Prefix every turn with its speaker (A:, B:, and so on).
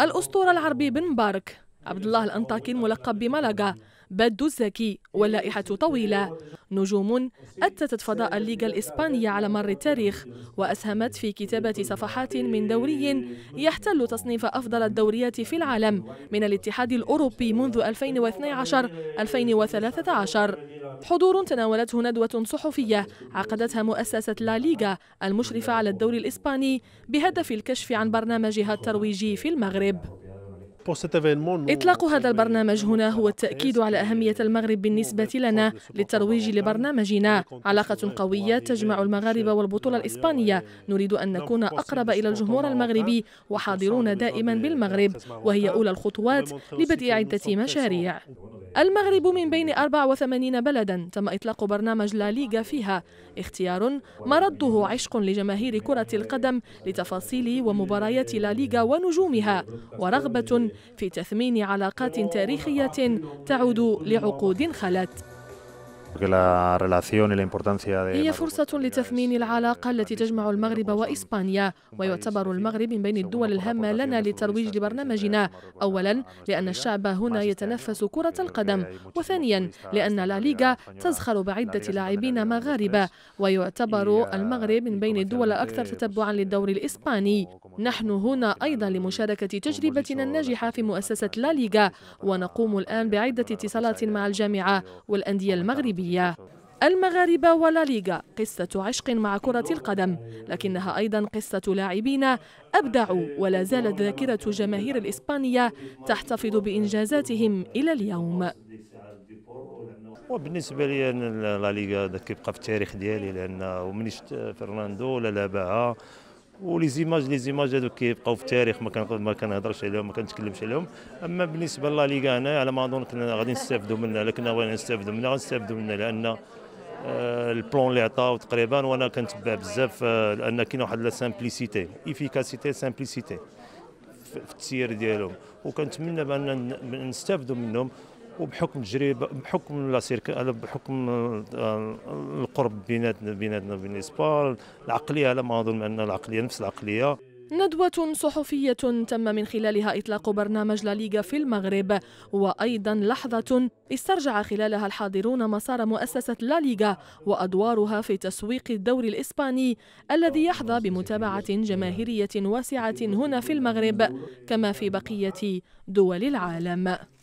A: الأسطورة العربي بن مبارك عبد الله الأنطاكي الملقب بملقا بد الزكي واللائحة طويلة نجوم أتتت فضاء الليغا الإسبانية على مر التاريخ وأسهمت في كتابة صفحات من دوري يحتل تصنيف أفضل الدوريات في العالم من الاتحاد الأوروبي منذ 2012-2013 حضور تناولته ندوة صحفية عقدتها مؤسسة لا ليغا المشرفة على الدوري الإسباني بهدف الكشف عن برنامجها الترويجي في المغرب
B: إطلاق
A: هذا البرنامج هنا هو التأكيد على أهمية المغرب بالنسبة لنا للترويج لبرنامجنا علاقة قوية تجمع المغاربة والبطولة الإسبانية نريد أن نكون أقرب إلى الجمهور المغربي وحاضرون دائما بالمغرب وهي أولى الخطوات لبدء عدة مشاريع المغرب من بين 84 بلدا تم إطلاق برنامج لا ليغا فيها اختيار مرده عشق لجماهير كرة القدم لتفاصيل ومباريات لا ليغا ونجومها ورغبة في تثمين علاقات تاريخية تعود لعقود خلت هي فرصة لتثمين العلاقة التي تجمع المغرب وإسبانيا ويعتبر المغرب من بين الدول الهامة لنا لترويج لبرنامجنا أولا لأن الشعب هنا يتنفس كرة القدم وثانيا لأن لا ليغا تزخر بعدة لاعبين مغاربة ويعتبر المغرب من بين الدول الأكثر تتبعا للدوري الإسباني نحن هنا أيضا لمشاركة تجربتنا الناجحة في مؤسسة لا ليغا ونقوم الآن بعدة اتصالات مع الجامعة والأندية المغربية النهائية المغاربة ولا ليغا قصة عشق مع كرة القدم لكنها أيضا قصة لاعبين أبدعوا ولا زالت ذاكرة جماهير الإسبانية تحتفظ بإنجازاتهم إلى اليوم
B: وبالنسبه لي لا ليغا كيبقى في التاريخ ديالي لان ومنيش فرناندو ولا لعبها ولي زيماج لي زيماج هذوك كيبقاو في التاريخ ما ما كنهضرش عليهم ما كنتكلمش عليهم اما بالنسبه لا ليغا هنا على ما اظن كنا غادي نستافدوا منها كنا بغينا نستافدوا منها غنستافدوا منها لان آه، البلون اللي عطاو تقريبا وانا كنتبع بزاف آه، لان كاين واحد لا سامبليسيتي افيكاسيتي سامبليسيتي في التسيير ديالهم وكنتمنى بان نستافدوا منهم وبحكم تجربه بحكم لا بحكم آه، آه، القرب بيناتنا بيناتنا وبين الاسبار العقليه على ما اظن ان العقليه نفس العقليه
A: ندوة صحفية تم من خلالها إطلاق برنامج لا ليغا في المغرب وأيضا لحظة استرجع خلالها الحاضرون مسار مؤسسة لا ليغا وأدوارها في تسويق الدوري الإسباني الذي يحظى بمتابعة جماهيرية واسعة هنا في المغرب كما في بقية دول العالم